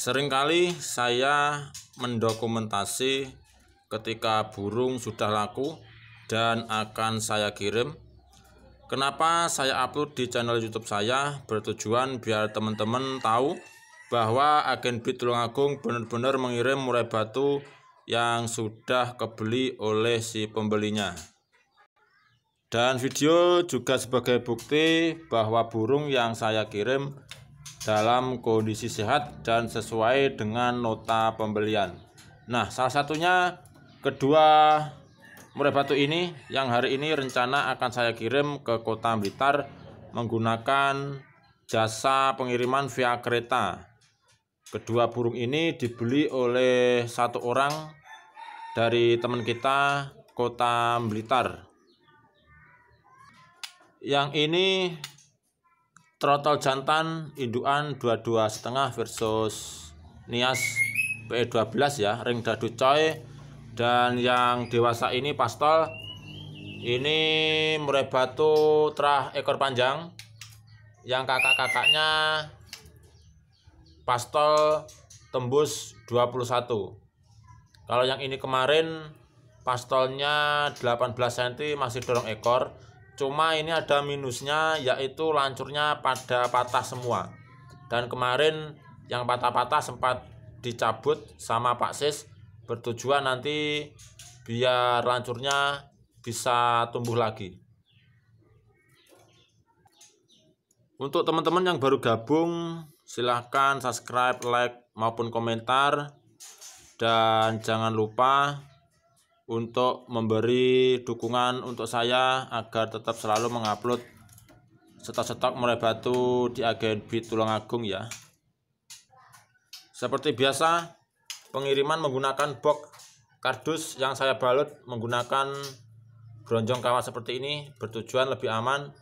Seringkali saya mendokumentasi ketika burung sudah laku dan akan saya kirim. Kenapa saya upload di channel YouTube saya bertujuan biar teman-teman tahu bahwa agen Bit Tulungagung benar-benar mengirim murai batu yang sudah kebeli oleh si pembelinya. Dan video juga sebagai bukti bahwa burung yang saya kirim dalam kondisi sehat dan sesuai dengan nota pembelian. Nah, salah satunya kedua murai batu ini yang hari ini rencana akan saya kirim ke kota Blitar menggunakan jasa pengiriman via kereta. Kedua burung ini dibeli oleh satu orang dari teman kita kota Blitar. Yang ini Trotol jantan indukan 22 setengah versus Nias PE12 ya, ring dadu coy. Dan yang dewasa ini pastol ini murai batu terah ekor panjang. Yang kakak-kakaknya pastol tembus 21. Kalau yang ini kemarin pastolnya 18 cm masih dorong ekor Cuma ini ada minusnya yaitu lancurnya pada patah semua. Dan kemarin yang patah-patah sempat dicabut sama Pak Sis bertujuan nanti biar lancurnya bisa tumbuh lagi. Untuk teman-teman yang baru gabung, silahkan subscribe, like, maupun komentar. Dan jangan lupa untuk memberi dukungan untuk saya agar tetap selalu mengupload stok-stok mulai batu di agen Bit agung ya. Seperti biasa, pengiriman menggunakan box kardus yang saya balut menggunakan bronjong kawat seperti ini bertujuan lebih aman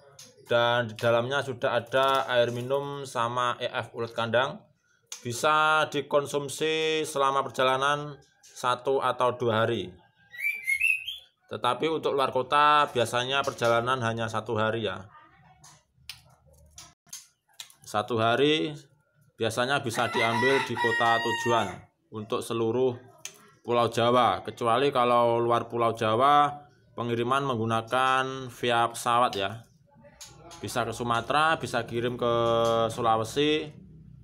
dan di dalamnya sudah ada air minum sama EF ulat kandang bisa dikonsumsi selama perjalanan satu atau dua hari tetapi untuk luar kota biasanya perjalanan hanya satu hari ya. Satu hari biasanya bisa diambil di kota tujuan untuk seluruh Pulau Jawa. Kecuali kalau luar Pulau Jawa pengiriman menggunakan via pesawat ya. Bisa ke Sumatera, bisa kirim ke Sulawesi,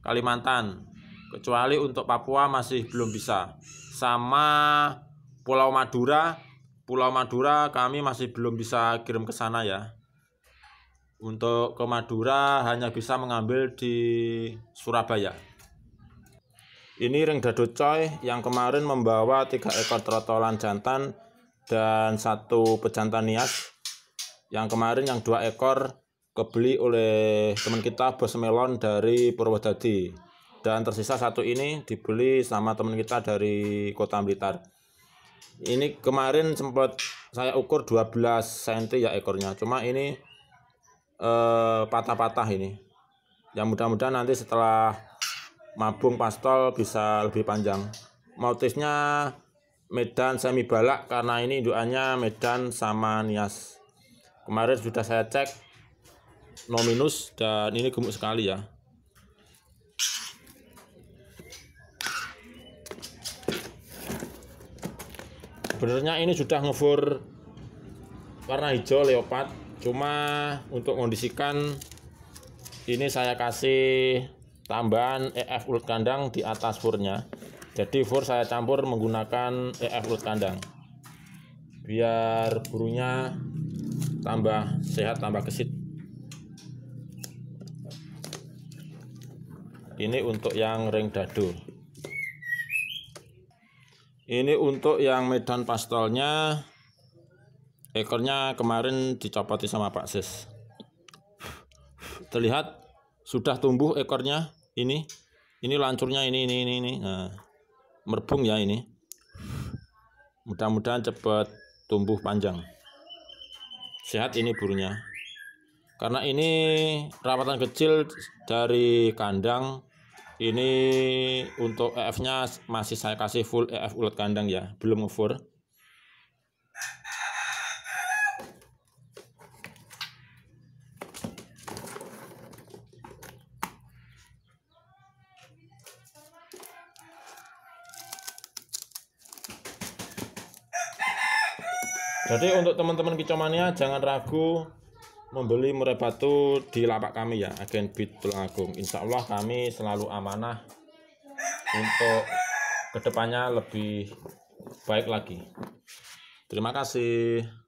Kalimantan. Kecuali untuk Papua masih belum bisa. Sama Pulau Madura Pulau Madura kami masih belum bisa kirim ke sana ya. Untuk ke Madura hanya bisa mengambil di Surabaya. Ini ring dadu coy yang kemarin membawa tiga ekor trotolan jantan dan satu pejantan nias. Yang kemarin yang dua ekor kebeli oleh teman kita Bos Melon dari Purwodadi. Dan tersisa satu ini dibeli sama teman kita dari Kota Blitar ini kemarin sempat saya ukur 12 cm ya ekornya cuma ini eh, patah-patah eh, ini yang mudah-mudahan nanti setelah mabung pastol bisa lebih panjang motifnya Medan semi balak karena ini doanya Medan sama Nias kemarin sudah saya cek nominus dan ini gemuk sekali ya sebenarnya ini sudah ngefur warna hijau leopard cuma untuk kondisikan ini saya kasih tambahan EF ulut kandang di atas furnya jadi fur saya campur menggunakan EF ulut kandang biar burunya tambah sehat tambah kesit ini untuk yang ring dadu ini untuk yang medan pastolnya ekornya kemarin dicopoti sama Pak Sis. Terlihat sudah tumbuh ekornya ini. Ini lancurnya ini ini ini ini. Nah, merbung ya ini. Mudah-mudahan cepat tumbuh panjang. Sehat ini burunya. Karena ini rawatan kecil dari kandang ini untuk EF-nya masih saya kasih full EF ulat kandang ya, belum ngefur Jadi untuk teman-teman kicomania jangan ragu membeli murai batu di lapak kami ya agen bit tulang Agung Insya Allah kami selalu amanah untuk kedepannya lebih baik lagi terima kasih